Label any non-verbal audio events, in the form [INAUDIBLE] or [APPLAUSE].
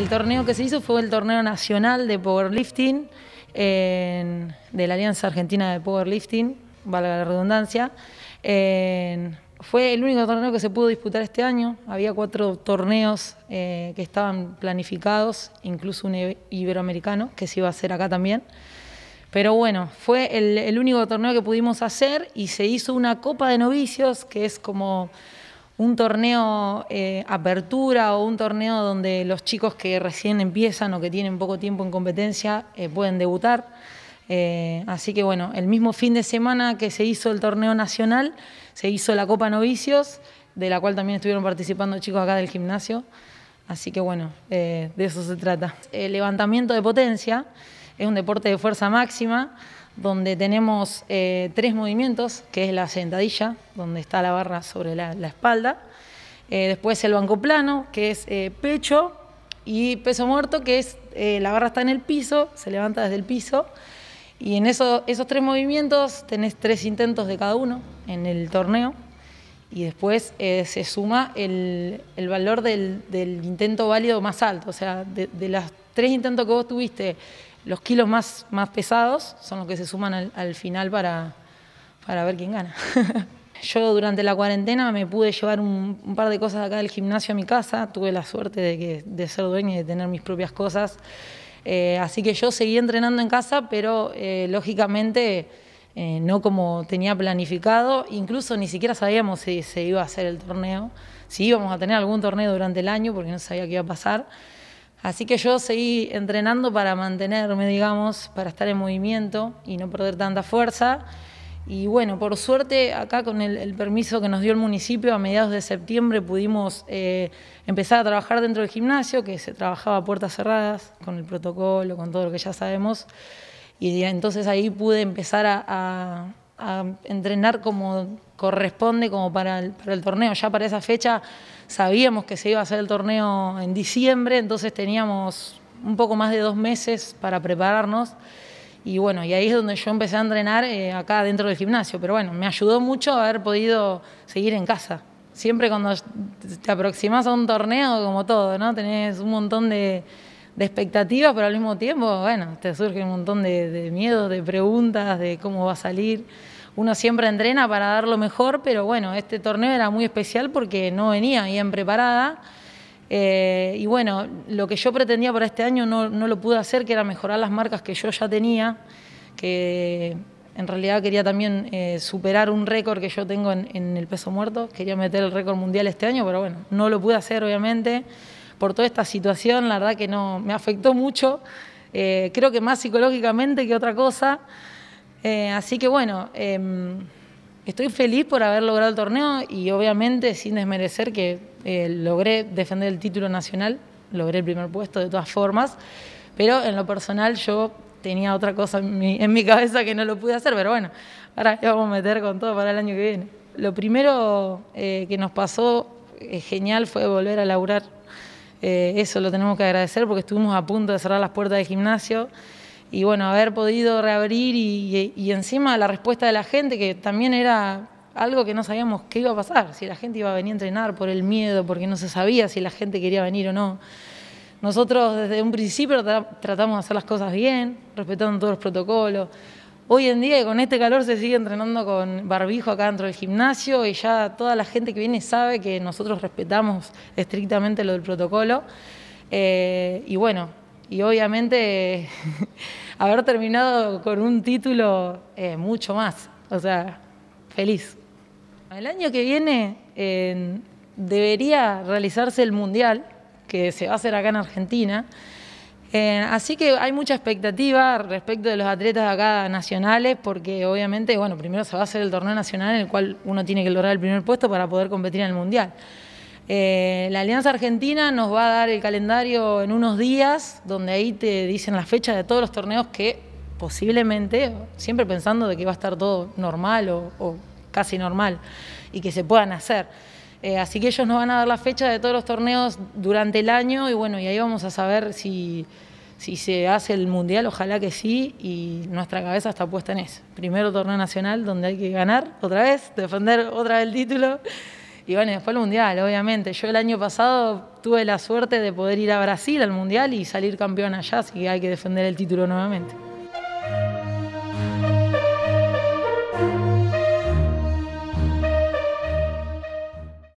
el torneo que se hizo fue el torneo nacional de powerlifting de la Alianza Argentina de Powerlifting, valga la redundancia. fue el único torneo que se pudo disputar este año. Había cuatro torneos eh, que estaban planificados, incluso un iberoamericano que se iba a hacer acá también. Pero bueno, fue el único torneo que pudimos hacer y se hizo una copa de novicios que es como un torneo eh, apertura o un torneo donde los chicos que recién empiezan o que tienen poco tiempo en competencia eh, pueden debutar. Eh, así que bueno, el mismo fin de semana que se hizo el torneo nacional, se hizo la Copa Novicios, de la cual también estuvieron participando chicos acá del gimnasio. Así que bueno, de eso se trata. El levantamiento de potencia es un deporte de fuerza máxima donde tenemos eh, tres movimientos, que es la sentadilla, donde está la barra sobre la, espalda, eh, después el banco plano, que es eh, pecho, y peso muerto, que es la barra está en el piso, se levanta desde el piso, y en esos tres movimientos tenés tres intentos de cada uno en el torneo, y después se suma el, valor del, intento válido más alto, o sea, de, de los tres intentos que vos tuviste, los kilos más, más pesados son los que se suman al, final para, para ver quién gana. [LAUGHS] Yo durante la cuarentena me pude llevar un, par de cosas acá del gimnasio a mi casa, tuve la suerte de, que, de ser dueña y de tener mis propias cosas, eh, así que yo seguí entrenando en casa, pero eh, lógicamente eh, no como tenía planificado, incluso ni siquiera sabíamos si se iba a hacer el torneo, si íbamos a tener algún torneo durante el año, porque no sabía qué iba a pasar. Así que yo seguí entrenando para mantenerme, digamos, para estar en movimiento y no perder tanta fuerza. Y bueno, por suerte, acá con el, permiso que nos dio el municipio, a mediados de septiembre pudimos eh, empezar a trabajar dentro del gimnasio, que se trabajaba a puertas cerradas, con el protocolo, con todo lo que ya sabemos. Y entonces ahí pude empezar a, entrenar como corresponde, como para el torneo. Ya para esa fecha Sabíamos que se iba a hacer el torneo en diciembre, entonces teníamos un poco más de dos meses para prepararnos. Y bueno, y ahí es donde yo empecé a entrenar eh, acá dentro del gimnasio. Pero bueno, me ayudó mucho haber podido seguir en casa. Siempre cuando te aproximas a un torneo, como todo, ¿no? Tenés un montón de, expectativas, pero al mismo tiempo, bueno, te surge un montón de, de miedos, de preguntas, de cómo va a salir uno siempre entrena para dar lo mejor, pero bueno, este torneo era muy especial porque no venía bien preparada. Eh, y bueno, lo que yo pretendía para este año no, lo pude hacer, que era mejorar las marcas que yo ya tenía, que en realidad quería también eh, superar un récord que yo tengo en, el peso muerto. Quería meter el récord mundial este año, pero bueno, no lo pude hacer, obviamente. Por toda esta situación, la verdad que no me afectó mucho. Eh, creo que más psicológicamente que otra cosa. Eh, así que bueno, em, estoy feliz por haber logrado el torneo y obviamente sin desmerecer que eh, logré defender el título nacional, logré el primer puesto de todas formas, pero en lo personal yo tenía otra cosa en mi, cabeza que no lo pude hacer, pero bueno, ahora vamos a meter con todo para el año que viene. Lo primero eh, que nos pasó genial fue volver a laburar. eso lo tenemos que agradecer porque estuvimos a punto de cerrar las puertas del gimnasio y bueno, haber podido reabrir y, encima la respuesta de la gente, que también era algo que no sabíamos qué iba a pasar, si la gente iba a venir a entrenar por el miedo, porque no se sabía si la gente quería venir o no. Nosotros desde un principio tratamos de hacer las cosas bien, respetando todos los protocolos. Hoy en día con este calor se sigue entrenando con barbijo acá dentro del gimnasio y ya toda la gente que viene sabe que nosotros respetamos estrictamente lo del protocolo. Eh, y bueno, y obviamente [LAUGHS] haber terminado con un título eh, mucho más, o sea, feliz. El año que viene debería realizarse el Mundial, que se va a hacer acá en Argentina. Eh, así que hay mucha expectativa respecto de los atletas acá nacionales, porque obviamente, bueno, primero se va a hacer el torneo nacional en el cual uno tiene que lograr el primer puesto para poder competir en el Mundial. Eh, la Alianza Argentina nos va a dar el calendario en unos días, donde ahí te dicen la fecha de todos los torneos que posiblemente, siempre pensando de que va a estar todo normal o, casi normal y que se puedan hacer. Eh, así que ellos nos van a dar la fecha de todos los torneos durante el año y bueno, y ahí vamos a saber si, si se hace el mundial, ojalá que sí, y nuestra cabeza está puesta en eso. Primero torneo nacional donde hay que ganar otra vez, defender otra vez el título y bueno, después el Mundial, obviamente. Yo el año pasado tuve la suerte de poder ir a Brasil al Mundial y salir campeón allá, así que hay que defender el título nuevamente.